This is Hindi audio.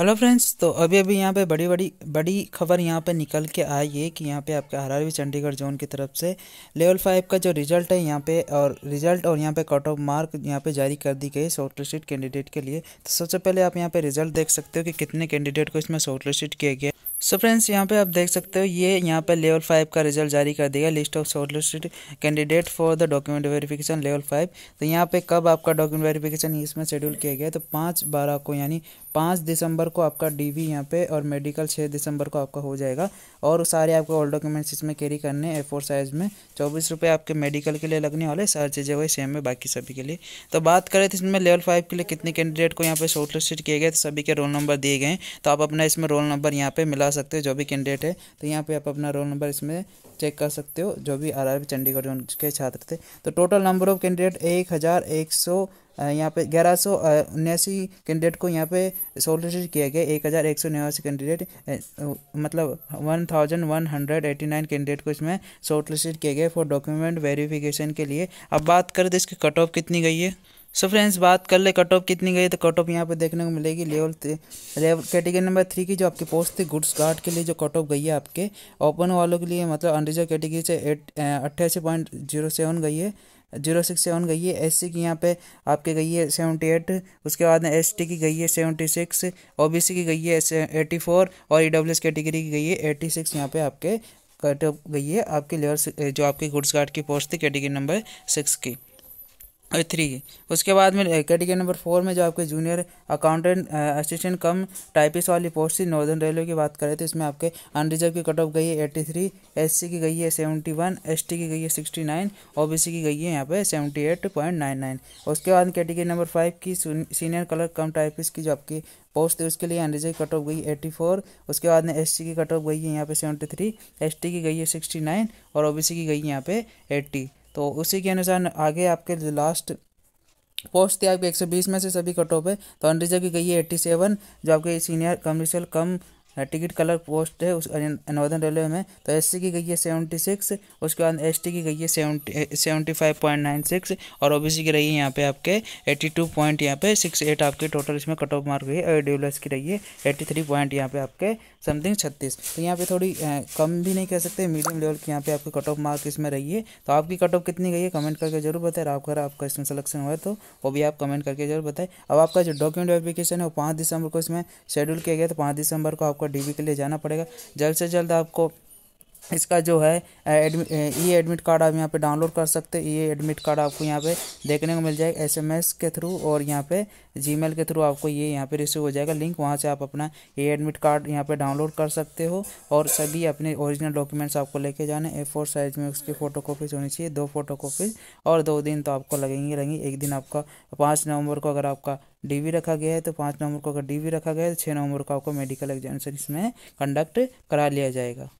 हेलो फ्रेंड्स तो अभी अभी यहाँ पे बड़ी बड़ी बड़ी खबर यहाँ पे निकल के आई है कि यहाँ पे आपका हरारवी चंडीगढ़ जोन की तरफ से लेवल फाइव का जो रिजल्ट है यहाँ पे और रिजल्ट और यहाँ पे कट ऑफ मार्क यहाँ पे जारी कर दी गई शॉर्ट लिस्टेड कैंडिडेट के लिए तो सबसे पहले आप यहाँ पे रिजल्ट देख सकते हो कि कितने कैंडिडेट को इसमें शॉर्ट लिस्टेड किया गया सो फ्रेंड्स यहाँ पे आप देख सकते हो ये यहाँ पे लेवल फाइव का रिजल्ट जारी कर दिया list of shortlisted candidate for the document verification level five तो यहाँ पे कब आपका डॉक्यूमेंट वेरिफिकेशन इसमें शेड्यूल किया गया है तो पाँच बारह को यानी पाँच दिसंबर को आपका डी वी यहाँ पे और मेडिकल छः दिसंबर को आपका हो जाएगा और सारे आपको ऑल डॉक्यूमेंट्स इसमें कैरी करने ए फोर साइज़ में चौबीस रुपये आपके मेडिकल के लिए लगने वाले सारी चीज़ें वही सेम है बाकी सभी के लिए तो बात करें तो इसमें लेवल फाइव के लिए कितने कैंडिडेट को यहाँ पे शॉर्टलिस्टेड किए गए तो सभी के रोल नंबर दिए गए तो आप अपना इसमें रोल नंबर यहाँ पे मिला करा सकते हो जो भी कैंडिडेट है तो यहाँ पे आप अपना रोल नंबर इसमें चेक कर सकते हो जो भी आर चंडीगढ़ के छात्र थे तो टोटल नंबर ऑफ कैंडिडेट एक हज़ार एक सौ यहाँ पे ग्यारह सौ उन्यासी कैंडिडेट को यहाँ पे शॉर्टलिस्ट किया गया एक हज़ार एक सौ नवासी कैंडिडेट मतलब one thousand one hundred eighty nine candidate को इसमें शॉर्टलिस्ट किया गया फॉर डॉक्यूमेंट वेरिफिकेशन के लिए अब बात कर दें इसकी कट ऑफ कितनी गई है सो so फ्रेंड्स बात कर ले कट ऑफ कितनी गई तो कट ऑफ यहाँ पे देखने को मिलेगी level level category number three की जो आपकी पोस्ट थी गुड्स गार्ड के लिए जो कट ऑफ गई है आपके ओपन वालों के लिए मतलब अनरिजर्व कैटेगरी से एट अट्ठासी पॉइंट जीरो सेवन गई है जीरो सिक्स सेवन गई है एस की यहाँ पे आपके गई है सेवेंटी एट उसके बाद में एस की गई है seventy six O B C की गई है एटी फोर और ई डब्ल्यू एस कैटेगरी की गई है एटी सिक्स यहाँ पे आपके कट गई है आपके लेयर जो आपके गुड्स गार्ड की पोस्ट थी कैटेगरी नंबर सिक्स की थ्री उसके बाद में कैटेगरी नंबर फोर में जो आपके junior accountant assistant cum typist वाली पोस्ट थी नॉर्दर्न रेलवे की बात करें तो इसमें आपके अनरिजर्व की कट ऑफ गई है एट्टी थ्री एस की गई है सेवेंटी वन एस की गई है sixty nine O B C की गई है यहाँ पे seventy eight point nine nine उसके बाद कैटेगरी नंबर फाइव की सीनियर क्लर्क कम टाइपिस की जो आपकी पोस्ट थी उसके लिए अनरिजर्व कट ऑफ गई एट्टी फोर उसके बाद में एस की कट ऑफ गई है यहाँ पे सेवेंटी थ्री एस की गई है सिक्सटी नाइन और ओ की गई है यहाँ पे एट्टी तो उसी के अनुसार आगे आपके लास्ट पोस्ट थे आपके 120 में से सभी कट ऑफ है तो अनरिजर्व की गई है 87 जो आपके senior commercial cum ticket clerk post है उस नॉर्दर्न रेलवे में तो एस की गई है सेवेंटी सिक्स उसके बाद एस की गई है seventy seventy five point nine six और ओ की रही है यहाँ पे आपके एट्टी टू पॉइंट यहाँ पे सिक्स एट आपके टोटल इसमें कट ऑफ मार्क रही है और डब्ल्यू की रही है एट्टी थ्री पॉइंट यहाँ पे आपके समथिंग छत्तीस तो यहाँ पे थोड़ी आ, कम भी नहीं कह सकते मीडियम लेवल की यहाँ पे आपके कट ऑफ मार्क इसमें रही है तो आपकी कट ऑफ कितनी गई है कमेंट करके जरूर बताए आपका आपका इसमें सिलेक्शन हुआ है तो वो भी आप कमेंट करके जरूर बताए अब आपका जो डॉक्यूमेंट वेरिफिकेशन है वो पाँच दिसंबर को इसमें शेड्यूल किया गया तो पाँच दिसंबर को आपका डी के लिए जाना पड़ेगा जल्द से जल्द आपको इसका जो है एडमिट ई एडमिट कार्ड आप यहाँ पे डाउनलोड कर सकते हैं ये एडमिट कार्ड आपको यहाँ पे देखने को मिल जाएगा एसएमएस के थ्रू और यहाँ पे जीमेल के थ्रू आपको ये यहाँ पे रिसीव हो जाएगा लिंक वहाँ से आप अपना ये एडमिट कार्ड यहाँ पे डाउनलोड कर सकते हो और सभी अपने ओरिजिनल डॉक्यूमेंट्स आपको लेके जाने ए फोर साइज में उसकी फ़ोटो कॉपीज होनी चाहिए दो फोटो कॉपीज और दो दिन तो आपको लगेंगे लगेंगे एक दिन आपका पाँच नवंबर को अगर आपका डी रखा गया है तो पाँच नवंबर को अगर डी रखा गया है तो छः नवंबर को आपको मेडिकल एग्जामेशन इसमें कंडक्ट करा लिया जाएगा